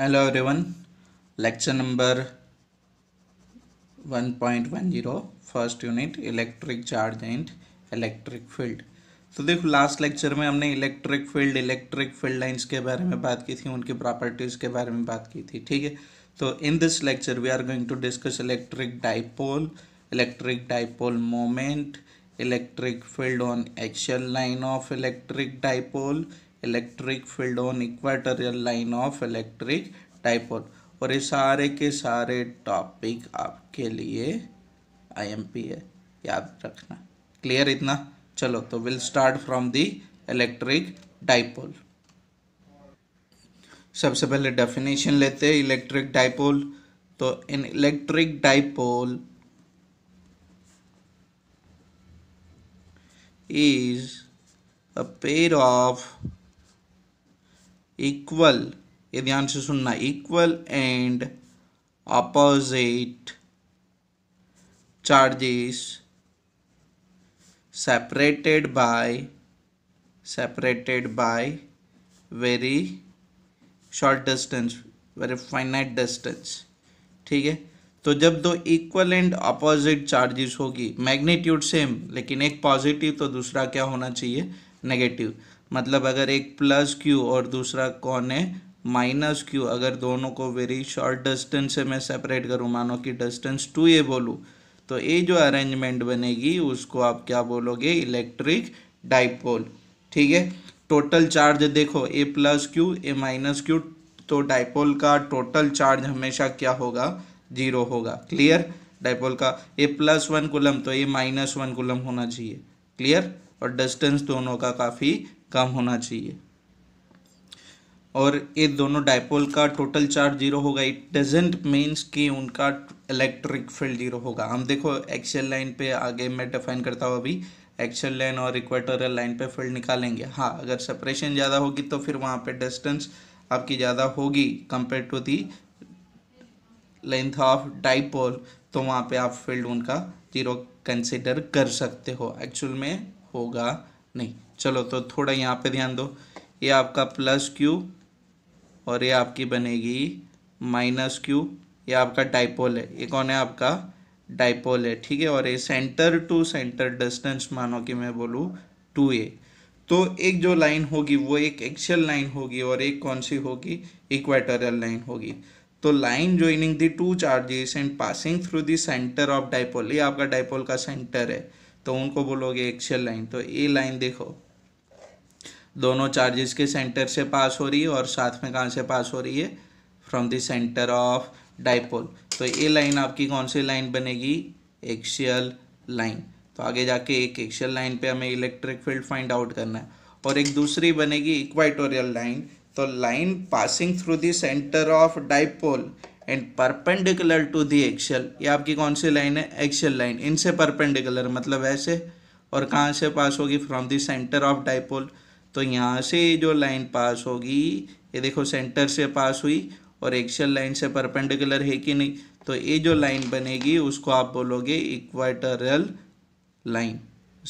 hello everyone lecture number 1.10 first unit electric charge and electric field तो देखो last lecture में हमने electric field electric field lines के बारे में बात की थी उनकी प्रॉपर्टीज़ के बारे में बात की थी ठीक है तो in this lecture we are going to discuss electric dipole electric dipole moment electric field on action line of electric dipole electric field on equatorial line of electric dipole और ये सारे के सारे टॉपिक आपके लिए आईएमपी है याद रखना क्लियर इतना चलो तो will start from the electric dipole सबसे पहले डेफिनेशन लेते हैं इलेक्ट्रिक डाइपोल तो an electric dipole is a pair of equal ये ध्यान से सुनना equal and opposite charges separated by separated by very short distance very finite distance ठीक है तो जब दो इक्वल एंड अपोजिट चार्जेस होगी मैग्नीट्यूड सेम लेकिन एक पॉजिटिव तो दूसरा क्या होना चाहिए नेगेटिव मतलब अगर एक प्लस क्यू और दूसरा कौन है माइनस क्यू अगर दोनों को वेरी शॉर्ट डिस्टेंस से मैं सेपरेट करूँ मानो कि डिस्टेंस टू ये बोलूँ तो ये जो अरेंजमेंट बनेगी उसको आप क्या बोलोगे इलेक्ट्रिक डाइपोल ठीक है टोटल चार्ज देखो a plus q a minus q तो डाइपोल का टोटल चार्ज हमेशा क्या होगा जीरो होगा क्लियर डाइपोल का ए प्लस वन कुलम तो ए माइनस वन कुलम होना चाहिए क्लियर और डिस्टेंस दोनों का काफ़ी कम होना चाहिए और ये दोनों डायपोल का टोटल चार्ज जीरो होगा इट डजेंट मीन्स कि उनका इलेक्ट्रिक फील्ड जीरो होगा हम देखो एक्सेल लाइन पे आगे मैं डिफाइन करता हूँ अभी एक्सेल लाइन और इक्वेटोरियल लाइन पे फील्ड निकालेंगे हाँ अगर सेपरेशन ज़्यादा होगी तो फिर वहाँ पे डिस्टेंस आपकी ज़्यादा होगी compare to the length of dipole तो वहाँ पर आप फील्ड उनका जीरो कंसिडर कर सकते हो एक्चुअल में होगा नहीं चलो तो थोड़ा यहाँ पे ध्यान दो ये आपका प्लस क्यू और ये आपकी बनेगी माइनस क्यू ये आपका डाइपोल है ये कौन है आपका डाइपोल है ठीक है और ये सेंटर टू सेंटर डिस्टेंस मानो कि मैं बोलूँ टू ए तो एक जो लाइन होगी वो एक एक्शल लाइन होगी और एक कौन सी होगी इक्वेटोरियल लाइन होगी तो line joining the two charges and passing through the centre of dipole ये आपका डाइपोल का सेंटर है तो उनको बोलोगे एक्सेल लाइन तो ये लाइन देखो दोनों चार्जेस के सेंटर से पास हो रही है और साथ में कहाँ से पास हो रही है from the centre of dipole तो ये लाइन आपकी कौन सी लाइन बनेगी एक्शियल लाइन तो आगे जाके एक एक्शियल लाइन पे हमें इलेक्ट्रिक फील्ड फाइंड आउट करना है और एक दूसरी बनेगी इक्वाइटोरियल लाइन तो line passing through the centre of dipole and perpendicular to the axial ये आपकी कौन सी लाइन है एक्शल लाइन इनसे परपेंडिकुलर मतलब ऐसे और कहाँ से पास होगी from the centre of dipole तो यहाँ से जो लाइन पास होगी ये देखो सेंटर से पास हुई और एक्शल लाइन से परपेंडिकुलर है कि नहीं तो ये जो लाइन बनेगी उसको आप बोलोगे इक्वाटरल लाइन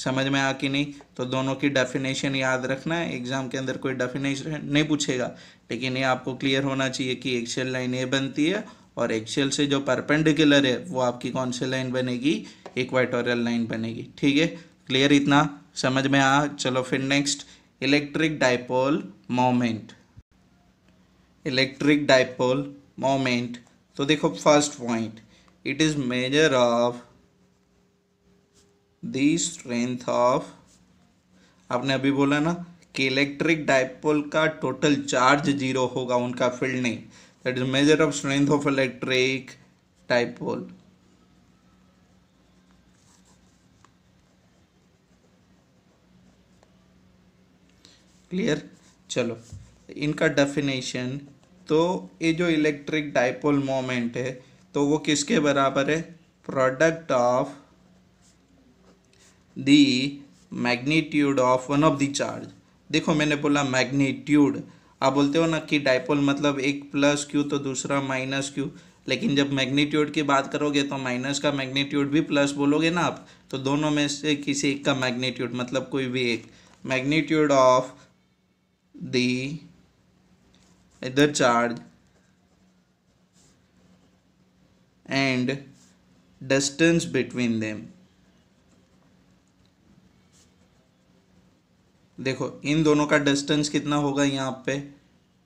समझ में आ कि नहीं तो दोनों की डेफिनेशन याद रखना है एग्ज़ाम के अंदर कोई डेफिनेशन नहीं पूछेगा लेकिन ये आपको क्लियर होना चाहिए कि एक्सेल लाइन ए बनती है और एक्सेल से जो परपेंडिकुलर है वो आपकी कौन सी लाइन बनेगी इक्वाटोरियल लाइन बनेगी ठीक है क्लियर इतना समझ में आ चलो फिर next electric dipole moment electric dipole moment तो देखो first point it is measure of the strength of आपने अभी बोला ना कि इलेक्ट्रिक डाइपोल का टोटल चार्ज जीरो होगा उनका फील्ड नहीं that is measure of strength of electric dipole clear चलो इनका डेफिनेशन तो ये जो इलेक्ट्रिक डायपोल मोमेंट है तो वो किसके बराबर है product of the magnitude of one of the charge देखो मैंने बोला मैग्नीट्यूड आप बोलते हो ना कि डायपोल मतलब एक प्लस क्यू तो दूसरा माइनस क्यू लेकिन जब मैग्नीट्यूड की बात करोगे तो माइनस का मैग्नीट्यूड भी प्लस बोलोगे ना आप तो दोनों में से किसी एक का मैग्नीट्यूड मतलब कोई भी एक मैग्नीट्यूड ऑफ दी इधर charge and distance between them देखो इन दोनों का डिस्टेंस कितना होगा यहाँ पे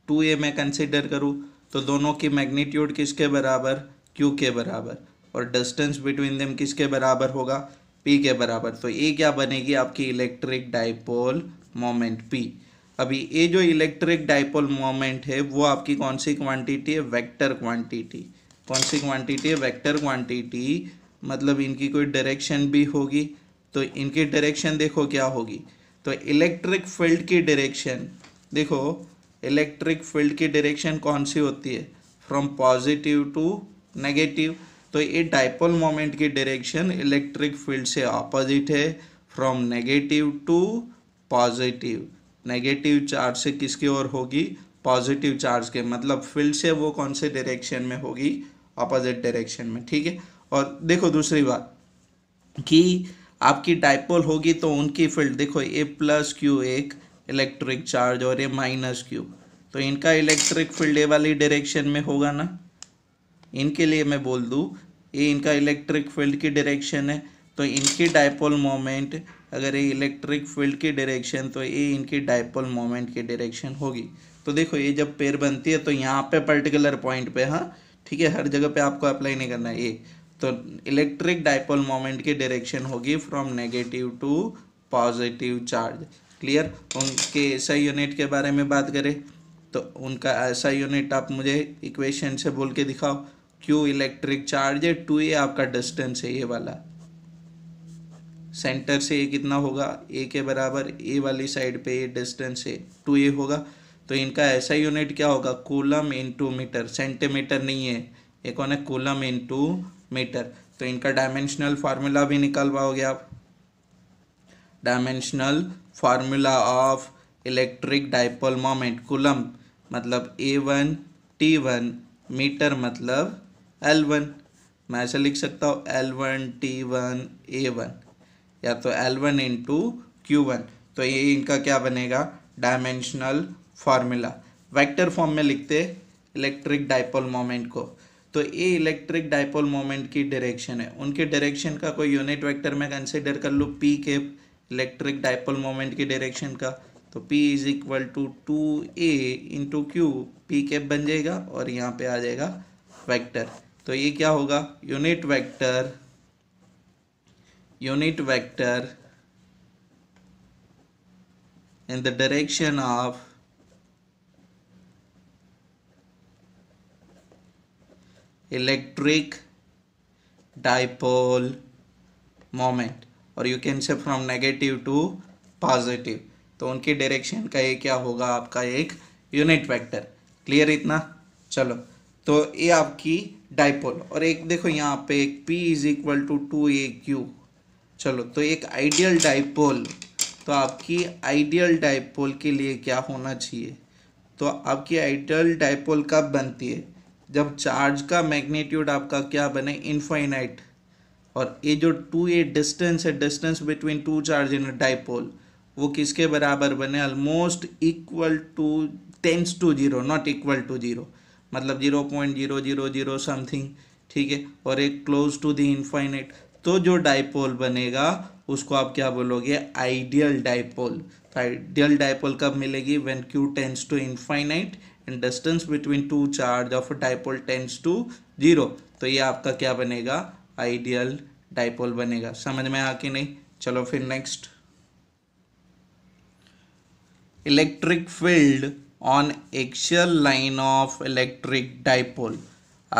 टू ए मैं कंसिडर करूँ तो दोनों की मैग्नीट्यूड किसके बराबर क्यू के बराबर और डिस्टेंस बिटवीन दम किसके बराबर होगा पी के बराबर तो ये क्या बनेगी आपकी इलेक्ट्रिक डाइपोल मोमेंट पी अभी ये जो इलेक्ट्रिक डाइपोल मोमेंट है वो आपकी कौन सी क्वांटिटी है वेक्टर क्वांटिटी कौन सी क्वांटिटी है वेक्टर क्वांटिटी मतलब इनकी कोई डायरेक्शन भी होगी तो इनकी डायरेक्शन देखो क्या होगी तो इलेक्ट्रिक फील्ड की डायरेक्शन देखो इलेक्ट्रिक फील्ड की डायरेक्शन कौन सी होती है फ्रॉम पॉजिटिव टू नेगेटिव तो ये डाइपोल मोमेंट की डायरेक्शन इलेक्ट्रिक फील्ड से ऑपोजिट है from negative to positive negative charge से किसकी ओर होगी पॉजिटिव चार्ज के मतलब फील्ड से वो कौन से डायरेक्शन में होगी अपोजिट डायरेक्शन में ठीक है और देखो दूसरी बात कि आपकी डायपोल होगी तो उनकी फील्ड देखो ए प्लस क्यू एक इलेक्ट्रिक चार्ज और ए माइनस क्यू तो इनका इलेक्ट्रिक फील्ड ए वाली डायरेक्शन में होगा ना इनके लिए मैं बोल दूँ ये इनका इलेक्ट्रिक फील्ड की डायरेक्शन है तो इनकी डायपोल मोमेंट अगर ये इलेक्ट्रिक फील्ड की डायरेक्शन तो ये इनकी डायपोल मोमेंट की डायरेक्शन होगी तो देखो ये जब पेयर बनती है तो यहाँ पे पर्टिकुलर पॉइंट पे हाँ ठीक है हर जगह पे आपको अप्लाई नहीं करना है ये तो इलेक्ट्रिक डाइपोल मोमेंट की डायरेक्शन होगी from negative to positive charge clear उनके ऐसा यूनिट के बारे में बात करें तो उनका ऐसा यूनिट आप मुझे इक्वेशन से बोल के दिखाओ क्यू इलेक्ट्रिक चार्ज है टू ए आपका डिस्टेंस है ये वाला सेंटर से ये कितना होगा ए के बराबर ए वाली साइड पे ये डिस्टेंस है टू ए होगा तो इनका ऐसा यूनिट क्या होगा कूलम इंटू मीटर सेंटीमीटर नहीं है ये कौन है कूलम इंटू मीटर तो इनका डायमेंशनल फार्मूला भी निकाल पाओगे आप dimensional formula of electric dipole moment coulomb मतलब A one T one metre मतलब एल वन मैं ऐसे लिख सकता हूँ L one T one A one या तो L one into q one तो ये इनका क्या बनेगा डायमेंशनल फार्मूला वेक्टर फॉर्म में लिखते इलेक्ट्रिक डाइपोल मोमेंट को तो ये इलेक्ट्रिक डायपोल मोमेंट की डायरेक्शन है उनके डायरेक्शन का कोई यूनिट वेक्टर मैं कंसिडर कर लूँ पी के इलेक्ट्रिक डायपोल मोमेंट की डायरेक्शन का तो p is equal to two a into q p के बन जाएगा और यहाँ पे आ जाएगा वेक्टर तो ये क्या होगा unit vector unit vector in the direction of electric dipole moment और you can say from negative to positive तो उनकी डायरेक्शन का ये क्या होगा आपका एक यूनिट वेक्टर क्लियर इतना चलो तो ये आपकी डाइपोल और एक देखो यहाँ पे एक P is equal to two A q चलो तो एक आइडियल डाइपोल तो आपकी आइडियल डाइपोल के लिए क्या होना चाहिए तो आपकी आइडियल डाइपोल कब बनती है जब चार्ज का मैग्नीट्यूड आपका क्या बने इनफाइनाइट और ये जो टू ए डिस्टेंस है distance between two charge in dipole वो किसके बराबर बने almost equal to tends to zero not equal to zero मतलब zero point zero zero zero something ठीक है और एक क्लोज टू द इनफाइनाइट तो जो डाइपोल बनेगा उसको आप क्या बोलोगे आइडियल डाइपोल तो आइडियल डाइपोल कब मिलेगी when q tends to infinite and distance between two charge of dipole tends to zero तो ये आपका क्या बनेगा आइडियल डाइपोल बनेगा समझ में आके नहीं चलो फिर next electric field on axial line of electric dipole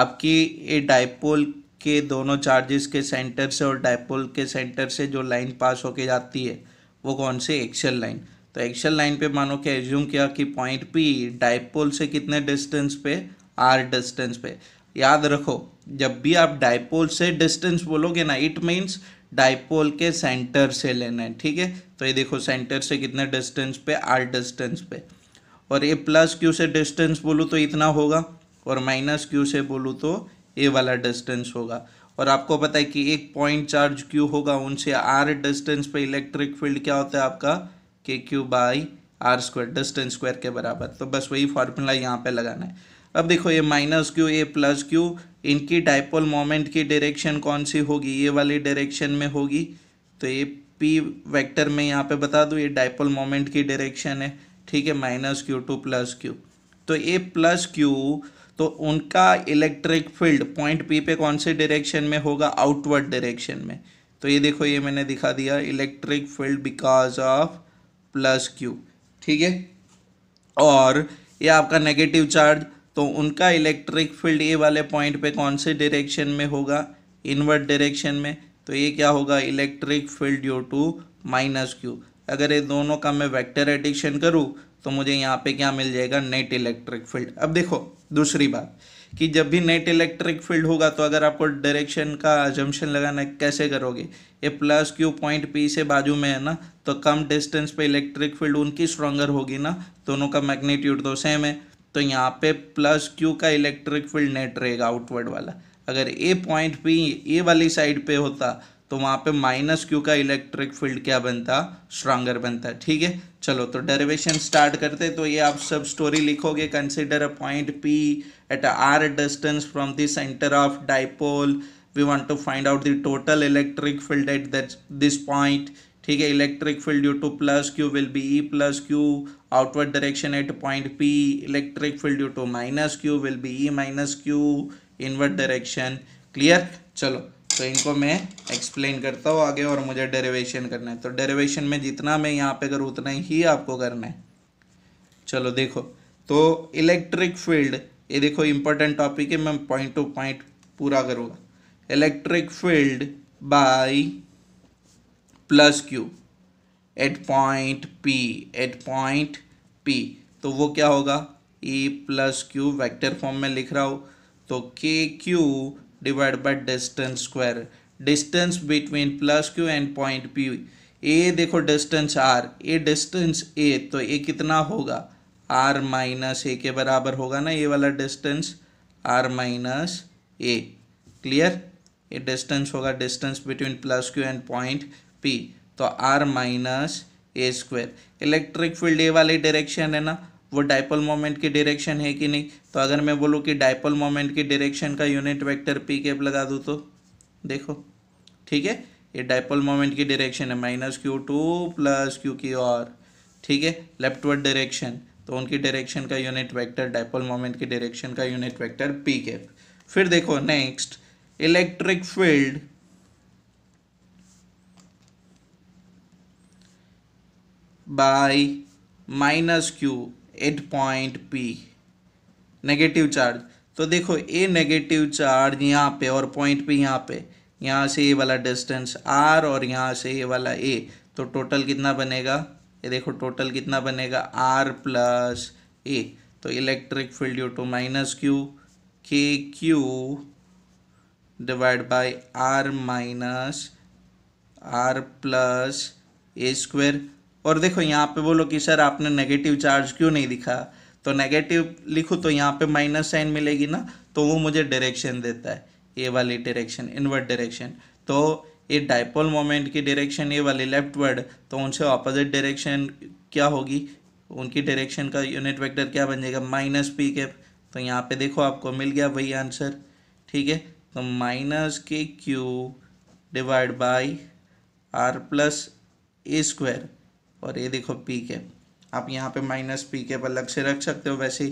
आपकी ये डाइपोल के दोनों चार्जेस के सेंटर से और डाइपोल के सेंटर से जो लाइन पास होके जाती है वो कौन सी एक्शल लाइन तो एक्शन लाइन पे मानो कि एज्यूम किया कि पॉइंट पी डाइपोल से कितने डिस्टेंस पे आर डिस्टेंस पे याद रखो जब भी आप डाइपोल से डिस्टेंस बोलोगे ना इट मीन्स डाइपोल के सेंटर से लेना है ठीक है तो ये देखो सेंटर से कितने डिस्टेंस पे आर डिस्टेंस पे और ये प्लस क्यू से डिस्टेंस बोलूँ तो इतना होगा और माइनस क्यू से बोलूँ तो ए वाला डिस्टेंस होगा और आपको पता है कि एक पॉइंट चार्ज क्यू होगा उनसे आर डिस्टेंस पे इलेक्ट्रिक फील्ड क्या होता है आपका k Q by are square distance square के बराबर तो बस वही फार्मूला यहाँ पे लगाना है अब देखो ये minus q a plus q इनकी डायपोल मोमेंट की डायरेक्शन कौन सी होगी ये वाली डायरेक्शन में होगी तो ये पी वेक्टर में यहाँ पे बता दूँ ये डायपोल मोमेंट की डायरेक्शन है ठीक है minus q to plus q तो ए प्लस क्यू तो उनका इलेक्ट्रिक फील्ड पॉइंट पी पे कौन से डायरेक्शन में होगा आउटवर्ड डायरेक्शन में तो ये देखो ये मैंने दिखा दिया electric field because of plus q ठीक है और ये आपका नेगेटिव चार्ज तो उनका इलेक्ट्रिक फील्ड ए वाले पॉइंट पे कौन से डायरेक्शन में होगा इनवर्ट डायरेक्शन में तो ये क्या होगा electric field due to minus q अगर ये दोनों का मैं वेक्टर एडिक्शन करूँ तो मुझे यहाँ पे क्या मिल जाएगा नेट इलेक्ट्रिक फील्ड अब देखो दूसरी बात कि जब भी नेट इलेक्ट्रिक फील्ड होगा तो अगर आपको डायरेक्शन का जम्पन लगाना है कैसे करोगे ये प्लस क्यू पॉइंट पी से बाजू में है ना तो कम डिस्टेंस पे इलेक्ट्रिक फील्ड उनकी स्ट्रॉन्गर होगी ना दोनों का मैग्नीट्यूड तो सेम है तो यहाँ पे प्लस क्यू का इलेक्ट्रिक फील्ड नेट रहेगा आउटवर्ड वाला अगर ए पॉइंट पी ए वाली साइड पे होता तो वहाँ पे माइनस क्यू का इलेक्ट्रिक फील्ड क्या बनता स्ट्रांगर बनता है ठीक है चलो तो डेरिवेशन स्टार्ट करते तो ये आप सब स्टोरी लिखोगे consider a point p at r distance from the centre of dipole we want to find out the total electric field at that this point ठीक है electric field due to plus q will be E plus q outward direction at point p electric field due to minus q will be E minus q inward direction clear चलो तो इनको मैं explain करता हूँ आगे और मुझे derivation करना है तो डेरिवेशन में जितना मैं यहाँ पे करूँ उतना ही आपको करना है चलो देखो तो इलेक्ट्रिक फील्ड ये देखो इंपॉर्टेंट टॉपिक है मैं पॉइंट टू पॉइंट पूरा करूँगा electric field by plus q at point p at point p तो वो क्या होगा E plus q vector form में लिख रहा हूँ तो k q divided by distance square distance between plus q and point p a देखो distance r a distance a तो ए कितना होगा आर माइनस ए के बराबर होगा ना ये वाला distance r minus a clear ये डिस्टेंस होगा distance between plus q and point p तो r minus a square electric field a वाली डायरेक्शन है ना वो डाइपल मोमेंट की डायरेक्शन है कि नहीं तो अगर मैं बोलूँ कि डाइपल मोमेंट की डायरेक्शन का यूनिट वेक्टर पी कैप लगा दूँ तो देखो ठीक है ये डाइपल मोमेंट की डायरेक्शन है minus q to plus q की और ठीक है लेफ्टवर्ड डायरेक्शन तो उनकी डायरेक्शन का यूनिट वेक्टर डाइपल मोमेंट की डायरेक्शन का यूनिट वेक्टर पी कैप फिर देखो next electric field by minus q at point p negative charge तो देखो ए नेगेटिव चार्ज यहाँ पे और पॉइंट पी यहाँ पे यहाँ से ये वाला डिस्टेंस आर और यहाँ से ये वाला ए तो टोटल कितना बनेगा ये देखो टोटल कितना बनेगा आर प्लस ए तो electric field due to minus q k q divide by r minus r plus a square और देखो यहाँ पे बोलो कि सर आपने नेगेटिव चार्ज क्यों नहीं दिखा तो नेगेटिव लिखूँ तो यहाँ पे माइनस साइन मिलेगी ना तो वो मुझे डायरेक्शन देता है ए वाली डायरेक्शन इनवर्ड डायरेक्शन तो ये डायपोल मोमेंट की डायरेक्शन ये वाली लेफ्ट वर्ड तो उनसे ऑपोजिट डायरेक्शन क्या होगी उनकी डायरेक्शन का यूनिट वेक्टर क्या बन जाएगा माइनस पी के तो यहाँ पे देखो आपको मिल गया वही आंसर ठीक है तो minus k q divide by r plus A square और ये देखो पी के आप यहाँ पे माइनस पी के अलग से रख सकते हो वैसे ही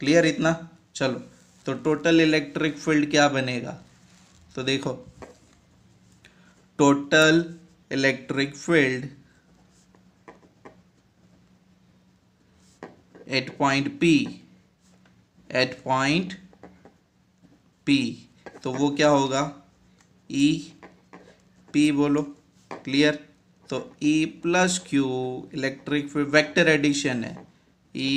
क्लियर इतना चलो तो टोटल इलेक्ट्रिक फील्ड क्या बनेगा तो देखो total electric field at point p at point p तो वो क्या होगा ई e, पी बोलो क्लियर तो E plus q electric field vector addition है E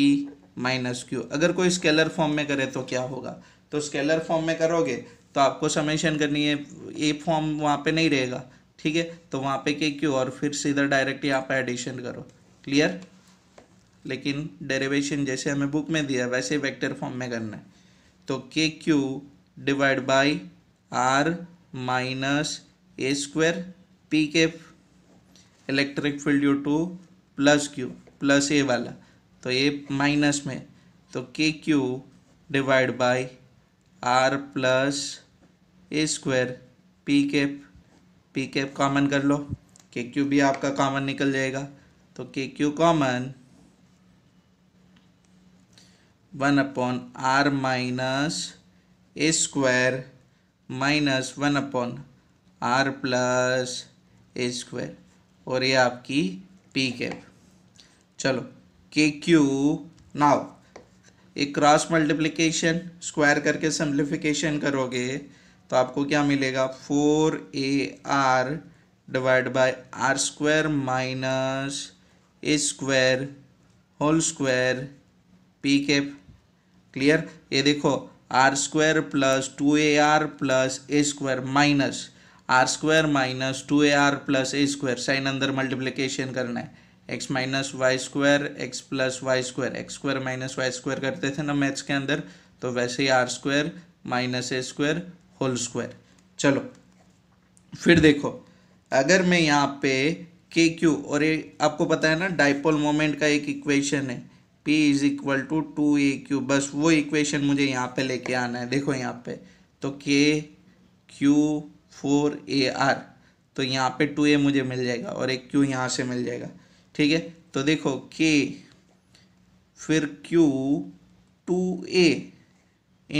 माइनस क्यू अगर कोई स्केलर फॉर्म में करे तो क्या होगा तो स्केलर फॉर्म में करोगे तो आपको समेशन करनी है ए फॉर्म वहाँ पे नहीं रहेगा ठीक है तो वहाँ पे के क्यू और फिर सीधा डायरेक्ट यहाँ पे एडिशन करो क्लियर लेकिन डेरिवेशन जैसे हमें बुक में दिया वैसे वेक्टर फॉर्म में करना है तो k q divide by r minus a square p के electric field due to plus q plus a वाला तो ये माइनस में तो k q divide by r plus A square p cap p cap common कर लो के Q भी आपका कॉमन निकल जाएगा तो k q common one upon r minus a square minus one upon r plus A square और ये आपकी पी कैप चलो के क्यू नाव एक क्रॉस मल्टीप्लिकेशन स्क्वायर करके सिंप्लीफिकेशन करोगे तो आपको क्या मिलेगा four a r divide by are square minus a square whole square p cap clear ये देखो r square plus two a r plus A square minus r square minus two a r plus A square sign अंदर multiplication करना है x minus y square x plus y square x square minus y square करते थे ना maths के अंदर तो वैसे ही r square minus a square whole square चलो फिर देखो अगर मैं यहाँ पे के क्यू और ये आपको पता है ना डाइपोल मोमेंट का एक इक्वेशन है p is equal to two A q बस वो इक्वेशन मुझे यहाँ पे लेके आना है देखो यहाँ पे तो k Q four a are तो यहाँ पे टू ए मुझे मिल जाएगा और एक क्यू यहाँ से मिल जाएगा ठीक है तो देखो के फिर q two a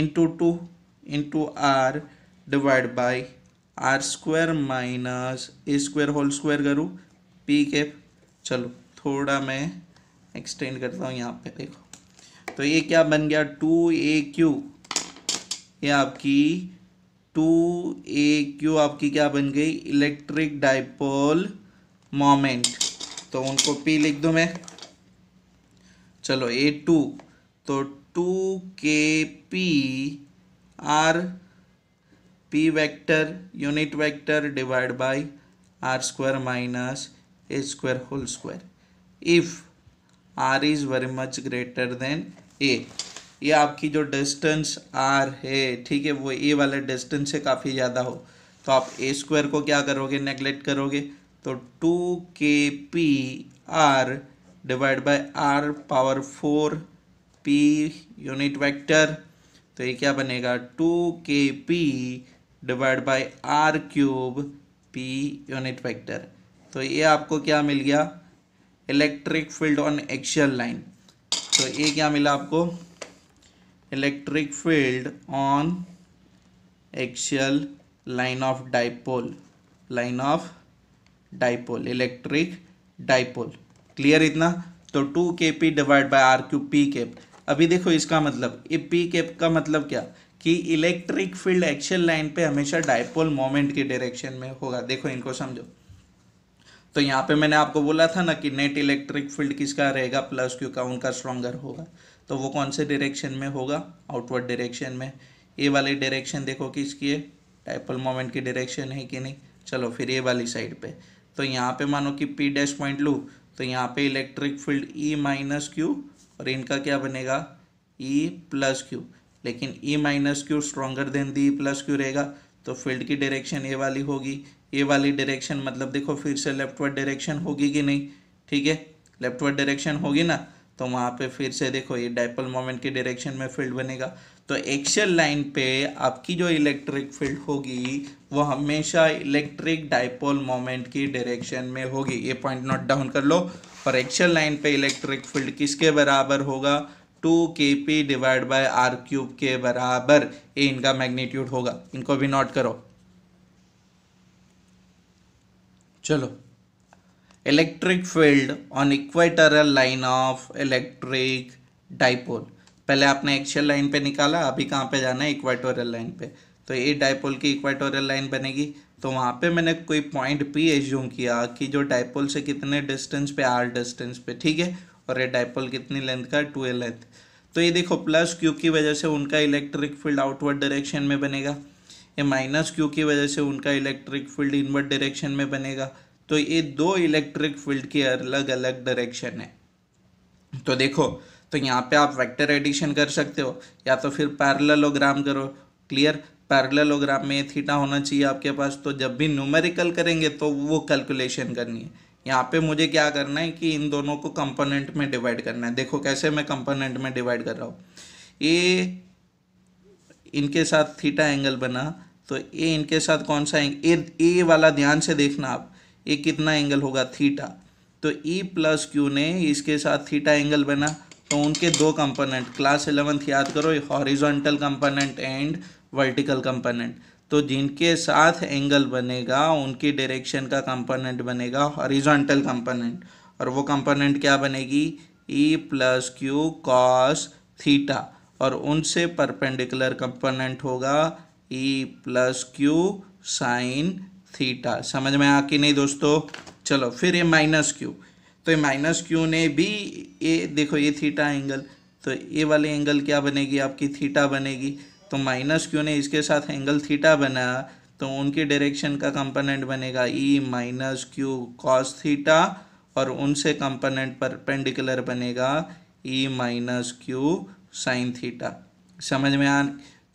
into two into r divide by are square minus a square whole square करूँ पी के चलो थोड़ा मैं एक्सटेंड करता हूँ यहाँ पे देखो तो ये क्या बन गया टू ए क्यू ये आपकी टू ए क्यू आपकी क्या बन गई इलेक्ट्रिक डाइपोल मोमेंट तो उनको पी लिख दूँ मैं चलो ए टू तो टू के p r p vector unit vector divide by are square minus a square whole square if r is very much greater than a ये आपकी जो डिस्टेंस आर है ठीक है वो ए वाले डिस्टेंस से काफ़ी ज़्यादा हो तो आप ए स्क्वायर को क्या करोगे नेग्लेक्ट करोगे तो टू के p r divide by r power four p unit vector तो ये क्या बनेगा टू के P divide by are cube p unit vector तो ये आपको क्या मिल गया electric field on axial line तो ये क्या मिला आपको electric field on axial line of dipole line of dipole electric dipole clear इतना तो टू के P divide by r cube p cap अभी देखो इसका मतलब पी केप का मतलब क्या कि इलेक्ट्रिक फील्ड एक्शन लाइन पे हमेशा डायपोल मोमेंट के डायरेक्शन में होगा देखो इनको समझो तो यहाँ पे मैंने आपको बोला था ना कि नेट इलेक्ट्रिक फील्ड किसका रहेगा प्लस क्यू का उनका स्ट्रॉन्गर होगा तो वो कौन से डायरेक्शन में होगा आउटवर्ड डायरेक्शन में ए वाली डायरेक्शन देखो किसकी है डाइपल मोमेंट की डायरेक्शन है कि नहीं चलो फिर ए वाली साइड पे तो यहाँ पे मानो कि पी डैश पॉइंट लूँ तो यहाँ पे electric field E minus q और इनका क्या बनेगा ई प्लस क्यू लेकिन E minus q stronger than the plus q रहेगा तो फील्ड की डायरेक्शन ए वाली होगी ए वाली डायरेक्शन मतलब देखो फिर से लेफ्टवर्ड डायरेक्शन होगी कि नहीं ठीक है लेफ्टवर्ड डायरेक्शन होगी ना तो वहाँ पे फिर से देखो ये डायपोल मोमेंट के डायरेक्शन में फील्ड बनेगा तो एक्शल लाइन पे आपकी जो इलेक्ट्रिक फील्ड होगी वो हमेशा इलेक्ट्रिक डायपोल मोमेंट की डायरेक्शन में होगी ये पॉइंट नोट डाउन कर लो और एक्शन लाइन पे इलेक्ट्रिक फील्ड किसके बराबर होगा टू के P divide by are cube के बराबर ये इनका मैग्नीट्यूड होगा इनको भी नोट करो चलो electric field on equatorial line of electric dipole पहले आपने एक्शियल लाइन पे निकाला अभी कहाँ पे जाना है इक्वाटोरियल लाइन पे तो ये डाइपोल की इक्वाटोरियल लाइन बनेगी तो वहाँ पे मैंने कोई पॉइंट पी एज्यूम किया कि जो डाइपोल से कितने डिस्टेंस पे आर डिस्टेंस पे ठीक है और ये डाइपोल कितनी लेंथ का टू ए लेंथ तो ये देखो प्लस क्यू की वजह से उनका इलेक्ट्रिक फील्ड आउटवर्ड डायरेक्शन में बनेगा ये माइनस क्यू की वजह से उनका इलेक्ट्रिक फील्ड इनवर्ड डायरेक्शन में बनेगा तो ये दो इलेक्ट्रिक फील्ड के अलग अलग डायरेक्शन है तो देखो तो यहाँ पे आप वेक्टर एडिशन कर सकते हो या तो फिर पैरलोग्राम करो क्लियर पैरलोग्राम में थीटा होना चाहिए आपके पास तो जब भी न्यूमेरिकल करेंगे तो वो कैलकुलेशन करनी है यहाँ पे मुझे क्या करना है कि इन दोनों को कंपोनेंट में डिवाइड करना है देखो कैसे मैं कंपोनेंट में डिवाइड कर रहा हूँ ये इनके साथ थीटा एंगल बना तो ये इनके साथ कौन सा एंगल ए वाला ध्यान से देखना आप ये कितना एंगल होगा थीटा तो ई प्लस क्यू ने इसके साथ थीटा एंगल बना तो उनके दो कंपोनेंट क्लास इलेवंथ याद करो horizontal component and vertical component तो जिनके साथ एंगल बनेगा उनकी डायरेक्शन का कंपोनेंट बनेगा हॉरिजॉन्टल कंपोनेंट और वो कंपोनेंट क्या बनेगी E plus q cos theta और उनसे परपेंडिकुलर कंपोनेंट होगा E plus q sine theta समझ में आ कि नहीं दोस्तों चलो फिर ये माइनस क्यू तो ये माइनस क्यू ने भी ये देखो ये थीटा एंगल तो ये वाले एंगल क्या बनेगी आपकी थीटा बनेगी तो माइनस क्यू ने इसके साथ एंगल थीटा बनाया तो उनके डायरेक्शन का कंपोनेंट बनेगा E minus q cos theta और उनसे कंपोनेंट पर पेंडिकुलर बनेगा E minus q sine theta समझ में आ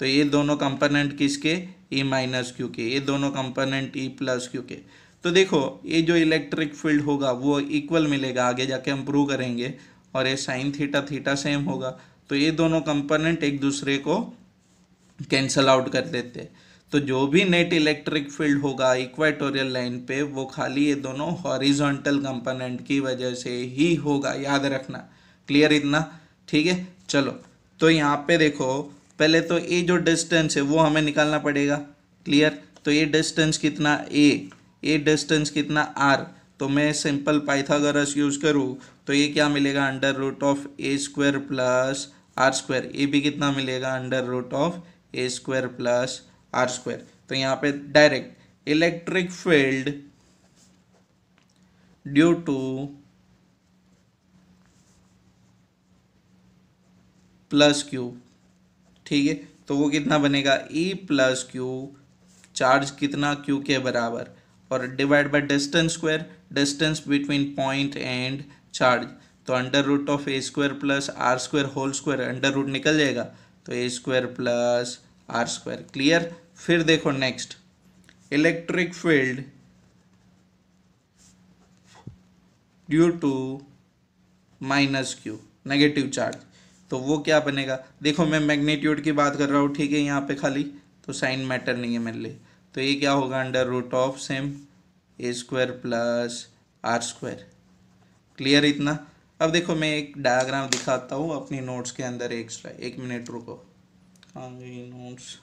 तो ये दोनों कंपोनेंट किसके ई माइनस क्यू के ये दोनों कंपोनेंट ई प्लस क्यू के तो देखो ये जो इलेक्ट्रिक फील्ड होगा वो इक्वल मिलेगा आगे जाके हम प्रूव करेंगे और ये साइन थीटा थीटा सेम होगा तो ये दोनों कंपोनेंट एक दूसरे को कैंसल आउट कर देते हैं तो जो भी नेट इलेक्ट्रिक फील्ड होगा इक्वेटोरियल लाइन पे वो खाली ये दोनों हॉरिजॉन्टल कंपोनेंट की वजह से ही होगा याद रखना क्लियर इतना ठीक है चलो तो यहाँ पे देखो पहले तो ये जो डिस्टेंस है वो हमें निकालना पड़ेगा क्लियर तो ये डिस्टेंस कितना ए ए डिस्टेंस कितना आर तो मैं सिंपल पाइथागोरस यूज़ करूँ तो ये क्या मिलेगा under root of a square plus r square ये भी कितना मिलेगा under root of a square plus r square तो यहाँ पे direct electric field due to plus q ठीक है तो वो कितना बनेगा ई प्लस क्यू चार्ज कितना क्यू के बराबर और divide by distance square distance between point and charge तो under root of a square plus r square whole square under root निकल जाएगा तो a square plus r square clear फिर देखो next electric field due to minus q negative charge तो वो क्या बनेगा देखो मैं मैग्नीट्यूड की बात कर रहा हूँ ठीक है यहाँ पे खाली तो साइन मैटर नहीं है मेरे लिए तो ये क्या होगा under root of same a square plus r square clear इतना अब देखो मैं एक डायग्राम दिखाता हूँ अपनी नोट्स के अंदर एक्स्ट्रा एक मिनट रुको हाँ ये नोट्स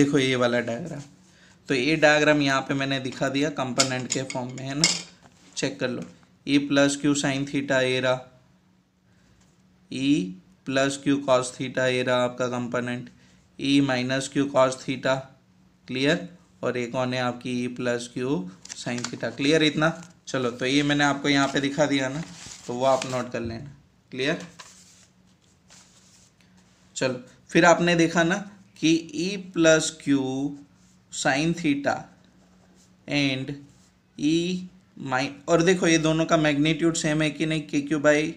देखो ये वाला डायग्राम तो ये डायग्राम यहाँ पे मैंने दिखा दिया कंपोनेंट के फॉर्म में है ना चेक कर लो E plus q sine theta ए रहा E plus q cos theta ए रहा आपका component E minus q cos theta clear और एक और है आपकी E plus q sine theta clear इतना चलो तो ये मैंने आपको यहाँ पे दिखा दिया ना तो वो आप नोट कर लेना क्लियर चलो फिर आपने देखा ना कि E plus q sine theta and E माइ और देखो ये दोनों का मैग्नीट्यूड सेम है कि नहीं k Q by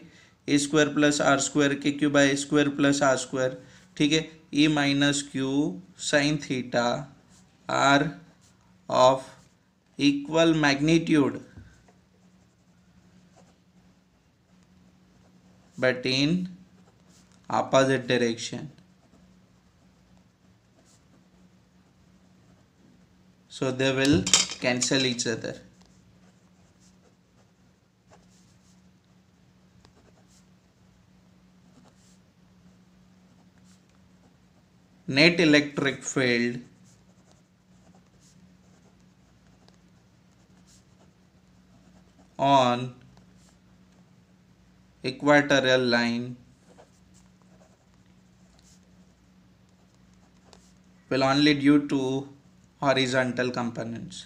a square plus r square k Q by square plus r square ठीक है E minus q sine theta are of equal magnitude but in opposite direction so they will cancel each other net electric field on equatorial line will only due to horizontal components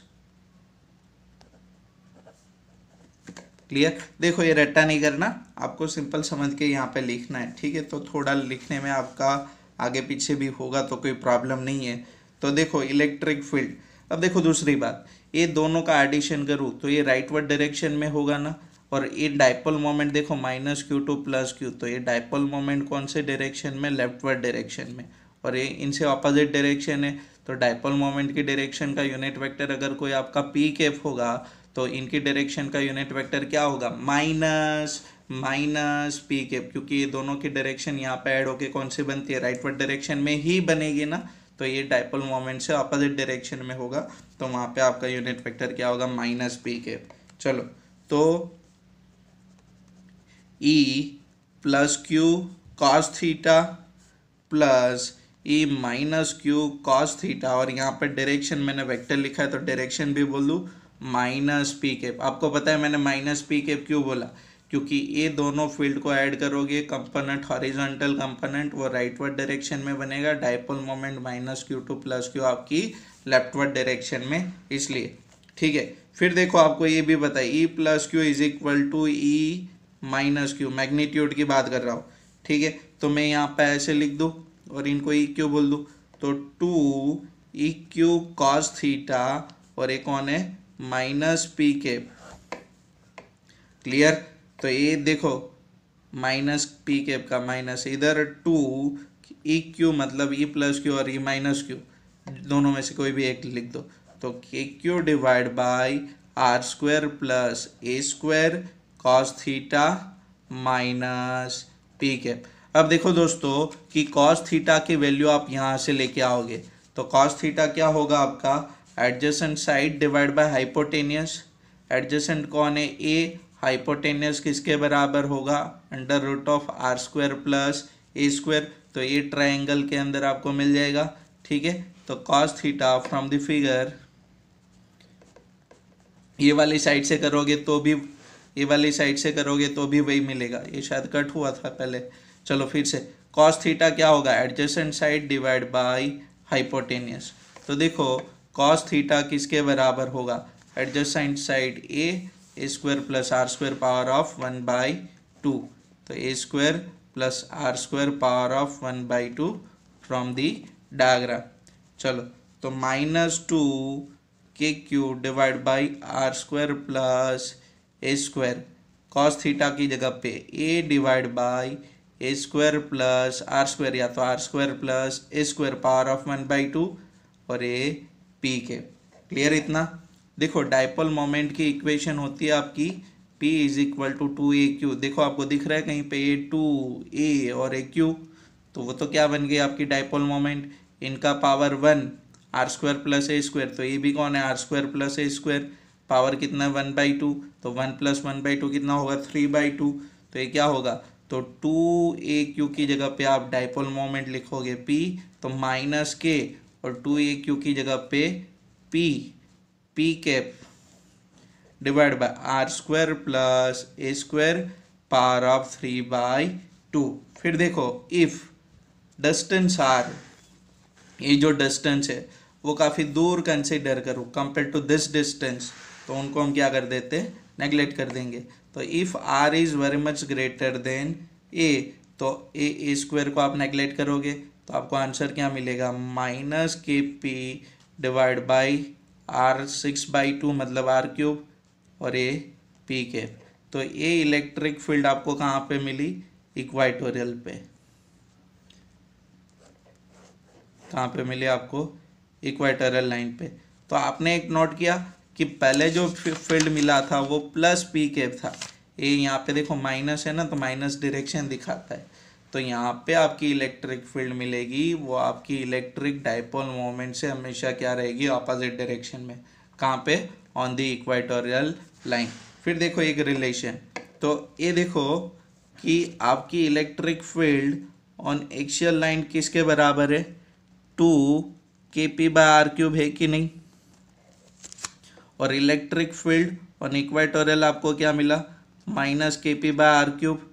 clear देखो ये रट्टा नहीं करना आपको simple समझ के यहाँ पे लिखना है ठीक है तो थोड़ा लिखने में आपका आगे पीछे भी होगा तो कोई प्रॉब्लम नहीं है तो देखो इलेक्ट्रिक फील्ड अब देखो दूसरी बात ये दोनों का एडिशन करूँ तो ये राइटवर्ड डायरेक्शन में होगा ना और ये डायपल मोमेंट देखो minus q to plus q तो ये डायपल मोमेंट कौन से डायरेक्शन में लेफ्टवर्ड डायरेक्शन में और ये इनसे ऑपोजिट डायरेक्शन है तो डायपोल मोमेंट की डायरेक्शन का यूनिट वेक्टर अगर कोई आपका पी केफ होगा तो इनकी डायरेक्शन का यूनिट वेक्टर क्या होगा माइनस माइनस पी केप क्योंकि ये दोनों की डायरेक्शन यहाँ पे ऐड होके कौन सी बनती है राइटवर्ड डायरेक्शन में ही बनेगी ना तो ये डायपोल मोमेंट से ऑपोजिट डायरेक्शन में होगा तो वहाँ पे आपका यूनिट वेक्टर क्या होगा माइनस पी केफ चलो तो E plus q cos theta plus E minus q cos theta और यहाँ पर डायरेक्शन मैंने वेक्टर लिखा है तो डायरेक्शन भी बोल दूँ माइनस पी केप आपको पता है मैंने माइनस पी केप क्यों बोला क्योंकि ये दोनों फील्ड को ऐड करोगे कंपोनेंट हॉरिजॉन्टल कंपोनेंट वो राइटवर्ड डायरेक्शन में बनेगा dipole moment minus q to plus q आपकी लेफ्टवर्ड डायरेक्शन में इसलिए ठीक है फिर देखो आपको ये भी बताए E plus q is equal to E minus q magnitude की बात कर रहा हूँ ठीक है तो मैं यहाँ पर ऐसे लिख दूँ और इनको ई e क्यू बोल दूँ तो two E q cos theta और एक कौन है माइनस पी के क्लियर तो ये देखो माइनस पी के का माइनस इधर टू ई e क्यू मतलब ई प्लस क्यू और ई माइनस क्यू दोनों में से कोई भी एक लिख दो तो k q divide by are square plus A square cos theta minus p cap अब देखो दोस्तों कि कॉस थीटा की वैल्यू आप यहाँ से लेके आओगे तो कॉस थीटा क्या होगा आपका adjacent side divide by hypotenuse adjacent कौन है ए हाइपोटेनियस किसके बराबर होगा under root of r square plus A square तो ये ट्राइंगल के अंदर आपको मिल जाएगा ठीक है तो cos theta from the figure ये वाली साइड से करोगे तो भी ये वाली साइड से करोगे तो भी वही मिलेगा ये शायद कट हुआ था पहले चलो फिर से कॉस थीटा क्या होगा adjacent side divide by hypotenuse तो देखो कॉस थीटा किसके बराबर होगा adjacent side a square plus r square power of one by two तो a square plus r square power of one by two from the diagram चलो तो minus two k q divide by are square plus A square cos theta की जगह पे a divide by a square plus r square या तो are square plus A square power of one by two और A P के clear इतना देखो dipole moment की इक्वेशन होती है आपकी p is equal to two A q देखो आपको दिख रहा है कहीं पे ए टू ए और ए क्यू तो वो तो क्या बन गई आपकी डाइपोल मोमेंट इनका power one r square plus ए स्क्वायर तो ये भी कौन है आर स्क्वायर प्लस ए स्क्वायर पावर कितना है वन बाई टू तो one plus one by two कितना होगा थ्री बाई टू तो ये क्या होगा तो टू ए क्यू की जगह पे आप डाइपोल मोमेंट लिखोगे पी तो माइनस के और टू ए क्यू की जगह पे P P cap divide by are square plus A square power of three by two फिर देखो इफ़ डिस्टेंस आर ये जो डिस्टेंस है वो काफ़ी दूर कंसिडर करो कंपेयर टू दिस डिस्टेंस तो उनको हम क्या कर देते नेगलेक्ट कर देंगे तो if R is very much greater than A तो ए ए स्क्वायर को आप नेग्लेक्ट करोगे तो आपको आंसर क्या मिलेगा minus K P divide by R six by two मतलब आर क्यूब और ए पी के तो ए इलेक्ट्रिक फील्ड आपको कहाँ पे मिली इक्वाटोरियल पे कहाँ पे मिली आपको इक्वाटोरियल लाइन पे तो आपने एक नोट किया कि पहले जो फील्ड मिला था वो प्लस पी के था ये यहाँ पे देखो माइनस है ना तो माइनस डायरेक्शन दिखाता है तो यहाँ पे आपकी इलेक्ट्रिक फील्ड मिलेगी वो आपकी इलेक्ट्रिक डाइपोल मोमेंट से हमेशा क्या रहेगी ऑपोजिट डायरेक्शन में कहाँ पे ऑन दी इक्वाटोरियल लाइन फिर देखो एक रिलेशन तो ये देखो कि आपकी electric field on axial line किसके बराबर है टू के पी बाय आर क्यूब है कि नहीं और इलेक्ट्रिक फील्ड ऑन इक्वेटोरियल आपको क्या मिला minus K P by are cube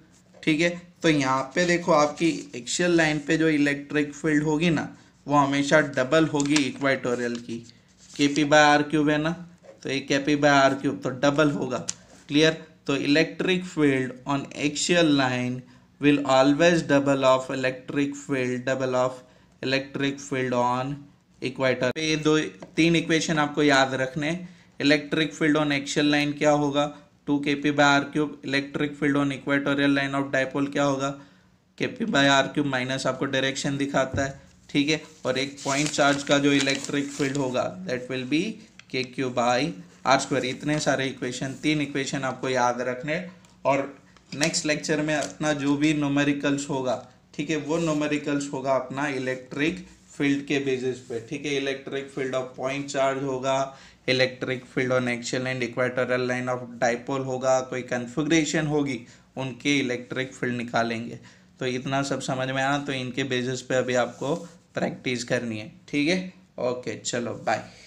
ठीक है तो यहाँ पे देखो आपकी एक्शियल लाइन पे जो इलेक्ट्रिक फील्ड होगी ना वो हमेशा डबल होगी इक्वेटोरियल की के पी बाय आर क्यूब है ना तो एक K P by are cube तो डबल होगा क्लियर तो electric field on axial line will always double of electric field double of electric field on equator ये दो तीन इक्वेशन आपको याद रखने electric field on action line क्या होगा टू के P by are cube electric field on equatorial line of dipole क्या होगा K P by are cube minus आपको डायरेक्शन दिखाता है ठीक है और एक पॉइंट चार्ज का जो इलेक्ट्रिक फील्ड होगा that will be K Q by are square इतने सारे इक्वेशन तीन इक्वेशन आपको याद रखने और नेक्स्ट लेक्चर में अपना जो भी नोमेरिकल्स होगा ठीक है वो नोमेरिकल्स होगा अपना इलेक्ट्रिक फील्ड के बेसिस पे ठीक है electric field of point charge होगा electric field on action and equatorial line of dipole होगा कोई कन्फिग्रेशन होगी उनके इलेक्ट्रिक फील्ड निकालेंगे तो इतना सब समझ में आया तो इनके बेसिस पे अभी आपको प्रैक्टिस करनी है ठीक है ओके चलो बाय